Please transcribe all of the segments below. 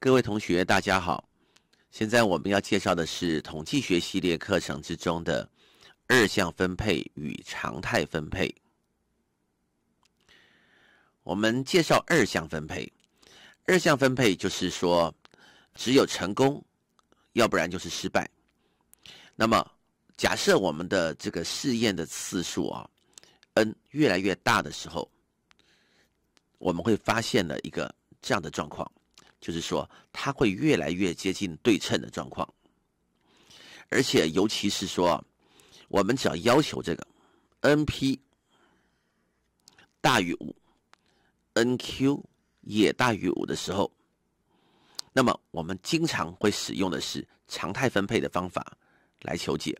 各位同学，大家好。现在我们要介绍的是统计学系列课程之中的二项分配与常态分配。我们介绍二项分配。二项分配就是说，只有成功，要不然就是失败。那么，假设我们的这个试验的次数啊，n 越来越大的时候，我们会发现了一个这样的状况。就是说，它会越来越接近对称的状况，而且尤其是说，我们只要要求这个 n p 大于五，n q 也大于五的时候，那么我们经常会使用的是常态分配的方法来求解，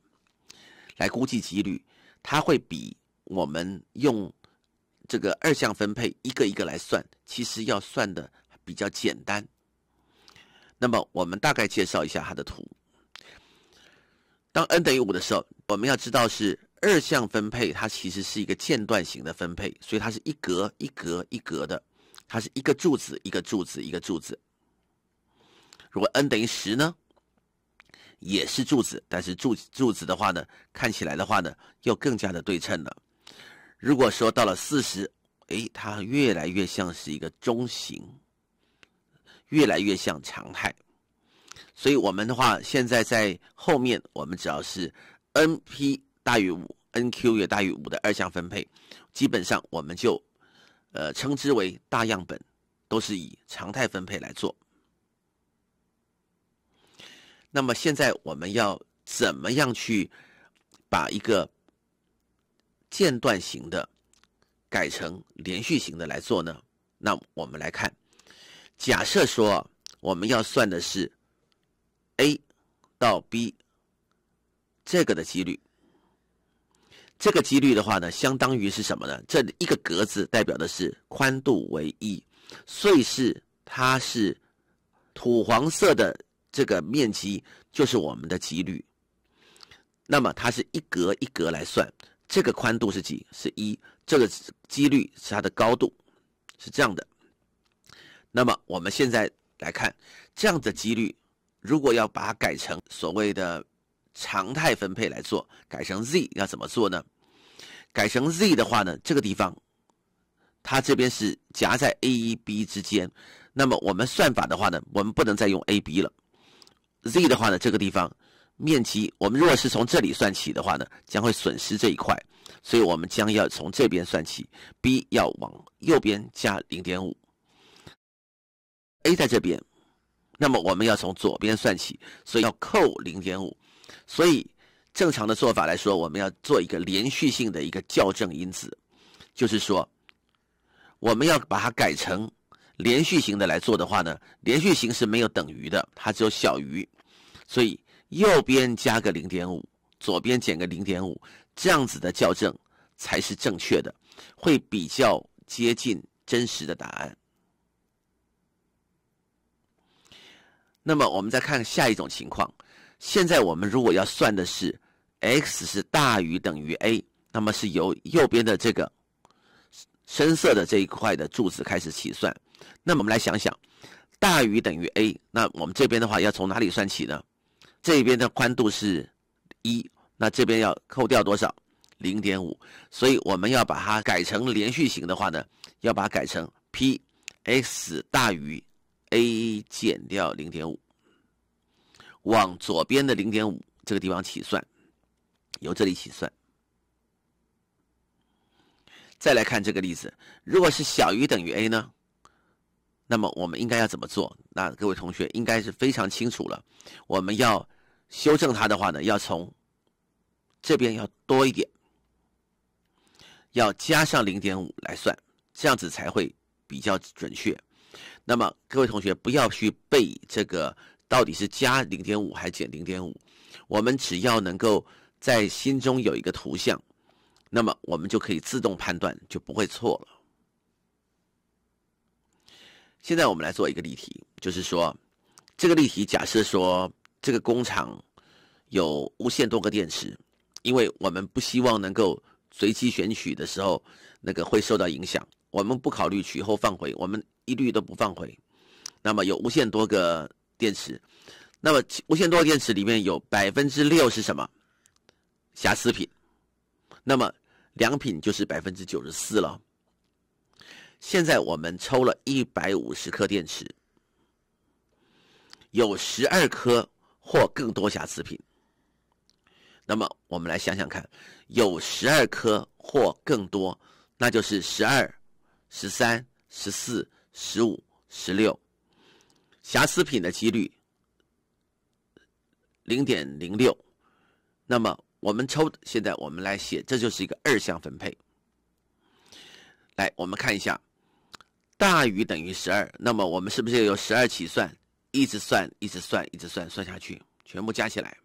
来估计几率。它会比我们用这个二项分配一个一个来算，其实要算的。比较简单。那么，我们大概介绍一下它的图。当 n 等于五的时候，我们要知道是二项分配，它其实是一个间断型的分配，所以它是一格一格一格的，它是一个柱子一个柱子一个柱子。如果 n 等于十呢，也是柱子，但是柱柱子的话呢，看起来的话呢，又更加的对称了。如果说到了四十，哎，它越来越像是一个中型。越来越像常态，所以我们的话，现在在后面，我们只要是 n p 大于五，n q 也大于五的二项分配，基本上我们就呃称之为大样本，都是以常态分配来做。那么现在我们要怎么样去把一个间断型的改成连续型的来做呢？那我们来看。假设说我们要算的是 A 到 B 这个的几率，这个几率的话呢，相当于是什么呢？这一个格子代表的是宽度为一，所以是它是土黄色的这个面积就是我们的几率。那么它是一格一格来算，这个宽度是几？是一，这个几率是它的高度，是这样的。那么我们现在来看，这样的几率，如果要把它改成所谓的常态分配来做，改成 Z 要怎么做呢？改成 Z 的话呢，这个地方它这边是夹在 A 一 B 之间，那么我们算法的话呢，我们不能再用 A B 了。Z 的话呢，这个地方面积我们如果是从这里算起的话呢，将会损失这一块，所以我们将要从这边算起，B 要往右边加零点五。a 在这边，那么我们要从左边算起，所以要扣零点五，所以正常的做法来说，我们要做一个连续性的一个校正因子，就是说，我们要把它改成连续型的来做的话呢，连续型是没有等于的，它只有小于，所以右边加个零点五，左边减个零点五，这样子的校正才是正确的，会比较接近真实的答案。那么我们再看下一种情况，现在我们如果要算的是 x 是大于等于 a，那么是由右边的这个深色的这一块的柱子开始起算。那我们来想想，大于等于 a，那我们这边的话要从哪里算起呢？这边的宽度是一，那这边要扣掉多少？零点五。所以我们要把它改成连续型的话呢，要把它改成 p x 大于。a 减掉0.5，往左边的0.5这个地方起算，由这里起算。再来看这个例子，如果是小于等于 a 呢，那么我们应该要怎么做？那各位同学应该是非常清楚了。我们要修正它的话呢，要从这边要多一点，要加上0.5来算，这样子才会比较准确。那么各位同学不要去背这个到底是加零点五还是减零点五，我们只要能够在心中有一个图像，那么我们就可以自动判断，就不会错了。现在我们来做一个例题，就是说这个例题假设说这个工厂有无限多个电池，因为我们不希望能够随机选取的时候那个会受到影响，我们不考虑取后放回，我们。一律都不放回，那么有无限多个电池，那么无限多个电池里面有百分之六是什么？瑕疵品，那么良品就是百分之九十四了。现在我们抽了一百五十颗电池，有十二颗或更多瑕疵品。那么我们来想想看，有十二颗或更多，那就是十二、十三、十四。十五、十六，瑕疵品的几率零点零六，那么我们抽，现在我们来写，这就是一个二项分配。来，我们看一下，大于等于十二，那么我们是不是有十二起算，一直算，一直算，一直算，算下去，全部加起来。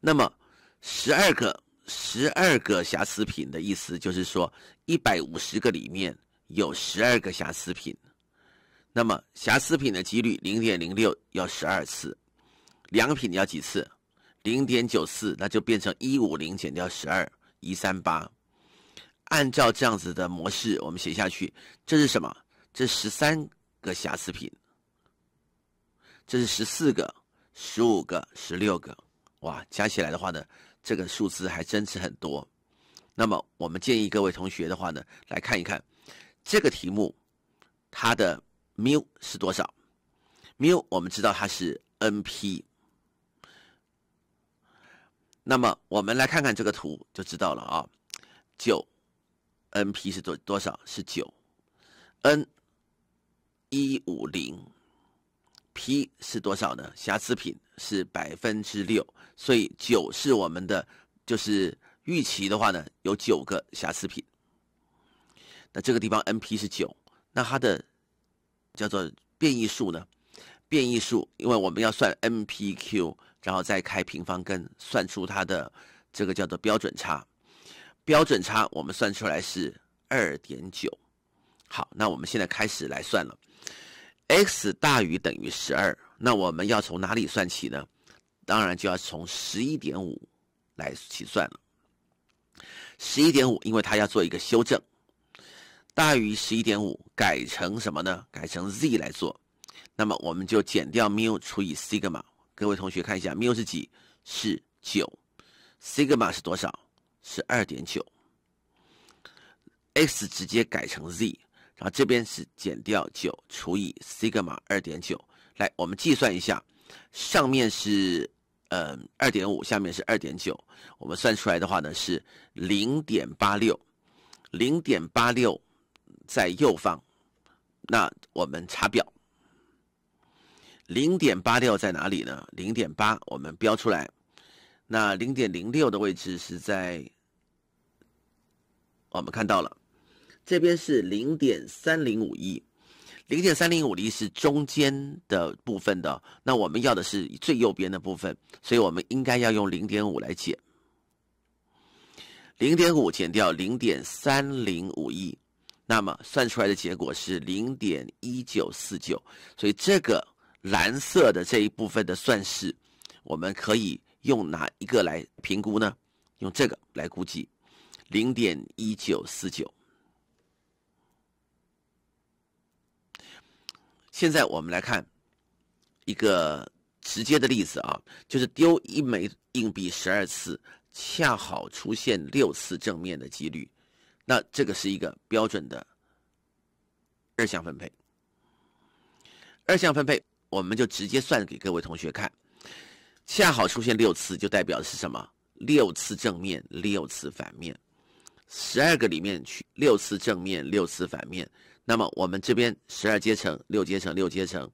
那么十二个，十二个瑕疵品的意思就是说，一百五十个里面。有十二个瑕疵品，那么瑕疵品的几率零点零六要十二次，良品要几次？零点九四，那就变成一五零减掉十二一三八。按照这样子的模式，我们写下去，这是什么？这十三个瑕疵品，这是十四个、十五个、十六个，哇，加起来的话呢，这个数字还真是很多。那么我们建议各位同学的话呢，来看一看。这个题目，它的 mu 是多少？m u 我们知道它是 n p。那么我们来看看这个图就知道了啊。九 n p 是多多少？是九 n 一五零 p 是多少呢？瑕疵品是百分之六，所以九是我们的就是预期的话呢，有九个瑕疵品。那这个地方，n p 是九，那它的叫做变异数呢？变异数，因为我们要算 n p q，然后再开平方根，算出它的这个叫做标准差。标准差我们算出来是二点九。好，那我们现在开始来算了。x 大于等于十二，那我们要从哪里算起呢？当然就要从十一点五来起算了。十一点五，因为它要做一个修正。大于十一点五，改成什么呢？改成 Z 来做，那么我们就减掉缪除以西格玛。各位同学看一下，缪是几？是九。西格玛是多少？是二点九。X 直接改成 Z，然后这边是减掉九除以西格玛二点九。来，我们计算一下，上面是嗯二点五，下面是二点九。我们算出来的话呢是零点八六，零点八六。在右方，那我们查表，零点八六在哪里呢？零点八我们标出来，那零点零六的位置是在，我们看到了，这边是零点三零五一，零点三零五一是中间的部分的，那我们要的是最右边的部分，所以我们应该要用零点五来减，零点五减掉零点三零五一。那么算出来的结果是零点一九四九，所以这个蓝色的这一部分的算式，我们可以用哪一个来评估呢？用这个来估计零点一九四九。现在我们来看一个直接的例子啊，就是丢一枚硬币十二次，恰好出现六次正面的几率。那这个是一个标准的。二项分配，二项分配，我们就直接算给各位同学看，恰好出现六次，就代表的是什么？六次正面，六次反面，十二个里面去六次正面，六次反面。那么我们这边十二阶乘，六阶乘，六阶乘，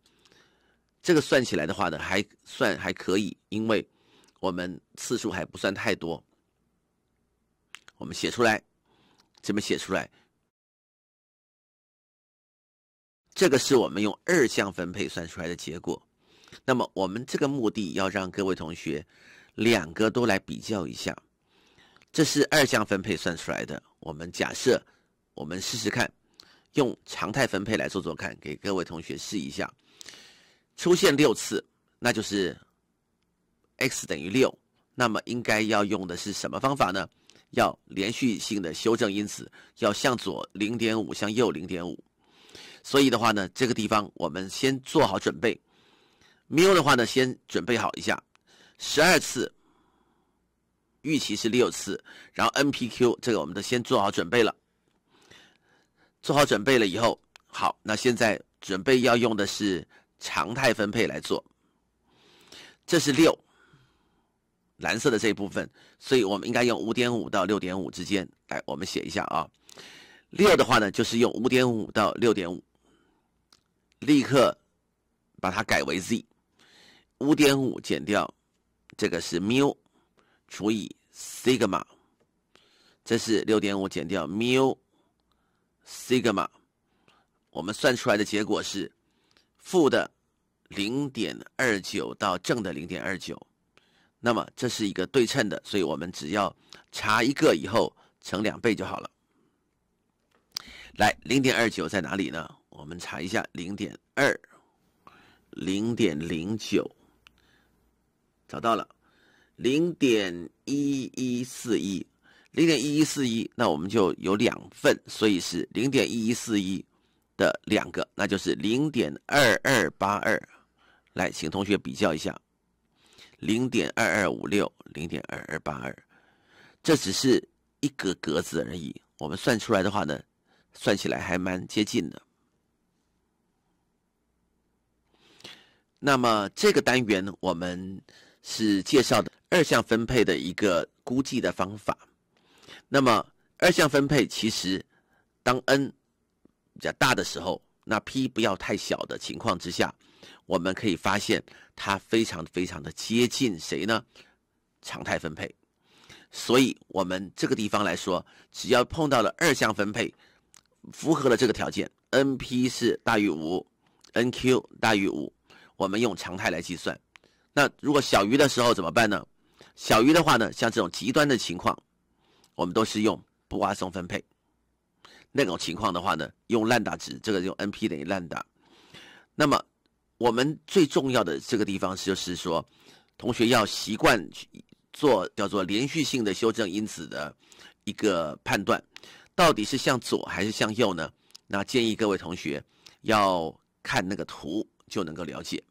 这个算起来的话呢，还算还可以，因为我们次数还不算太多。我们写出来，这么写出来。这个是我们用二项分配算出来的结果。那么我们这个目的要让各位同学两个都来比较一下。这是二项分配算出来的。我们假设，我们试试看，用常态分配来做做看，给各位同学试一下。出现六次，那就是 x 等于六。那么应该要用的是什么方法呢？要连续性的修正因子，要向左零点五，向右零点五。所以的话呢，这个地方我们先做好准备。谬的话呢，先准备好一下，十二次预期是六次，然后 N P Q 这个我们都先做好准备了。做好准备了以后，好，那现在准备要用的是常态分配来做。这是六蓝色的这一部分，所以我们应该用五点五到六点五之间来。我们写一下啊，六的话呢，就是用五点五到六点五。立刻把它改为 z，五点五减掉这个是 mu 除以 sigma，这是六点五减掉 mu sigma，我们算出来的结果是负的零点二九到正的零点二九，那么这是一个对称的，所以我们只要查一个以后乘两倍就好了。来，零点二九在哪里呢？我们查一下，零点二，零点零九，找到了，零点一一四一，零点一一四一，那我们就有两份，所以是零点一一四一的两个，那就是零点二二八二。来，请同学比较一下，零点二二五六，零点二二八二，这只是一个格子而已。我们算出来的话呢，算起来还蛮接近的。那么这个单元我们是介绍的二项分配的一个估计的方法。那么二项分配其实当 n 比较大的时候，那 p 不要太小的情况之下，我们可以发现它非常非常的接近谁呢？常态分配。所以我们这个地方来说，只要碰到了二项分配，符合了这个条件，n p 是大于五，n q 大于五。我们用常态来计算，那如果小于的时候怎么办呢？小于的话呢，像这种极端的情况，我们都是用不挖松分配。那种情况的话呢，用烂打值，这个用 n p 等于烂打。那么我们最重要的这个地方就是说，同学要习惯做叫做连续性的修正因子的一个判断，到底是向左还是向右呢？那建议各位同学要看那个图。就能够了解。